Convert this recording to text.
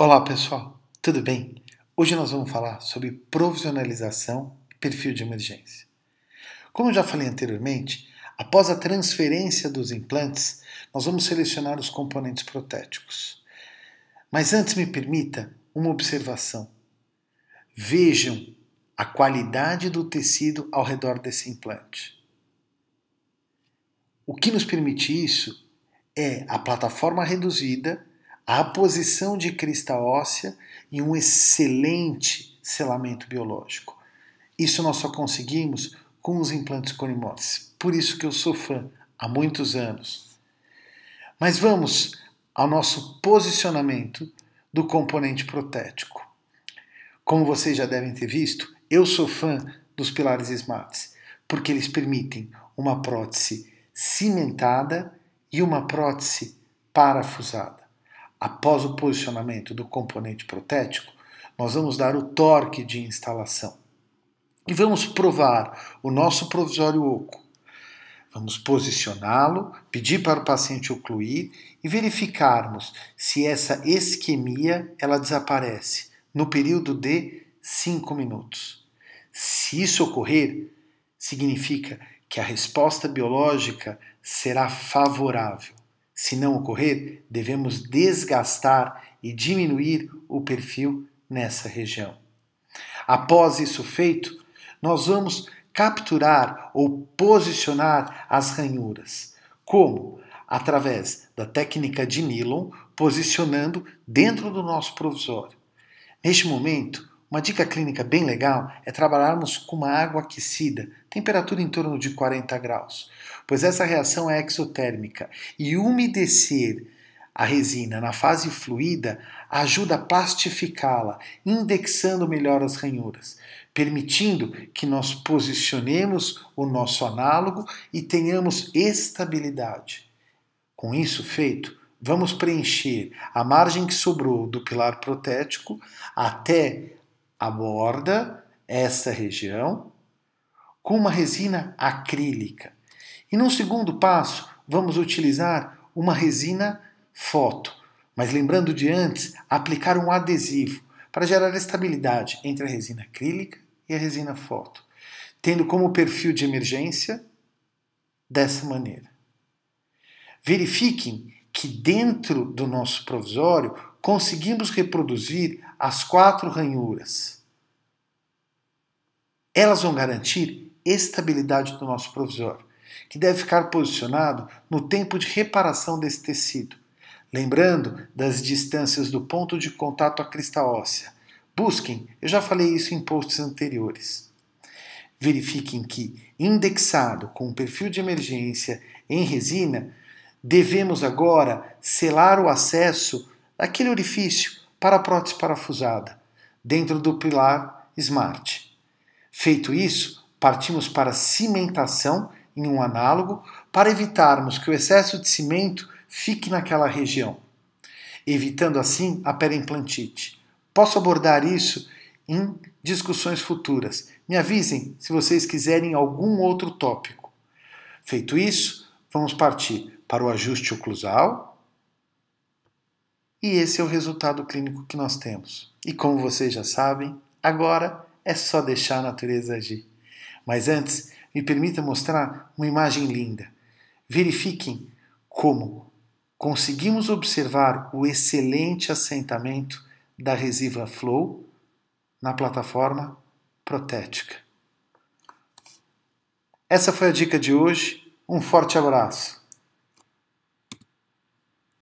Olá pessoal, tudo bem? Hoje nós vamos falar sobre profissionalização e perfil de emergência. Como já falei anteriormente, após a transferência dos implantes, nós vamos selecionar os componentes protéticos. Mas antes me permita uma observação. Vejam a qualidade do tecido ao redor desse implante. O que nos permite isso é a plataforma reduzida a posição de crista óssea e um excelente selamento biológico. Isso nós só conseguimos com os implantes corimotes. Por isso que eu sou fã há muitos anos. Mas vamos ao nosso posicionamento do componente protético. Como vocês já devem ter visto, eu sou fã dos pilares SMARTs, porque eles permitem uma prótese cimentada e uma prótese parafusada. Após o posicionamento do componente protético, nós vamos dar o torque de instalação. E vamos provar o nosso provisório oco. Vamos posicioná-lo, pedir para o paciente ocluir e verificarmos se essa isquemia ela desaparece no período de 5 minutos. Se isso ocorrer, significa que a resposta biológica será favorável. Se não ocorrer, devemos desgastar e diminuir o perfil nessa região. Após isso feito, nós vamos capturar ou posicionar as ranhuras. Como? Através da técnica de nylon, posicionando dentro do nosso provisório. Neste momento, uma dica clínica bem legal é trabalharmos com uma água aquecida, temperatura em torno de 40 graus, pois essa reação é exotérmica e umedecer a resina na fase fluida ajuda a plastificá-la, indexando melhor as ranhuras, permitindo que nós posicionemos o nosso análogo e tenhamos estabilidade. Com isso feito, vamos preencher a margem que sobrou do pilar protético até aborda essa região com uma resina acrílica. E num segundo passo, vamos utilizar uma resina foto. Mas lembrando de antes, aplicar um adesivo para gerar estabilidade entre a resina acrílica e a resina foto, tendo como perfil de emergência dessa maneira. Verifiquem que dentro do nosso provisório conseguimos reproduzir as quatro ranhuras. Elas vão garantir estabilidade do nosso provisório, que deve ficar posicionado no tempo de reparação desse tecido, lembrando das distâncias do ponto de contato à crista óssea. Busquem, eu já falei isso em posts anteriores. Verifiquem que, indexado com o perfil de emergência em resina, devemos agora selar o acesso daquele orifício para a prótese parafusada, dentro do pilar Smart. Feito isso, partimos para a cimentação em um análogo para evitarmos que o excesso de cimento fique naquela região, evitando assim a perimplantite. Posso abordar isso em discussões futuras. Me avisem se vocês quiserem algum outro tópico. Feito isso, vamos partir para o ajuste oclusal, e esse é o resultado clínico que nós temos. E como vocês já sabem, agora é só deixar a natureza agir. Mas antes, me permita mostrar uma imagem linda. Verifiquem como conseguimos observar o excelente assentamento da resiva Flow na plataforma protética. Essa foi a dica de hoje. Um forte abraço!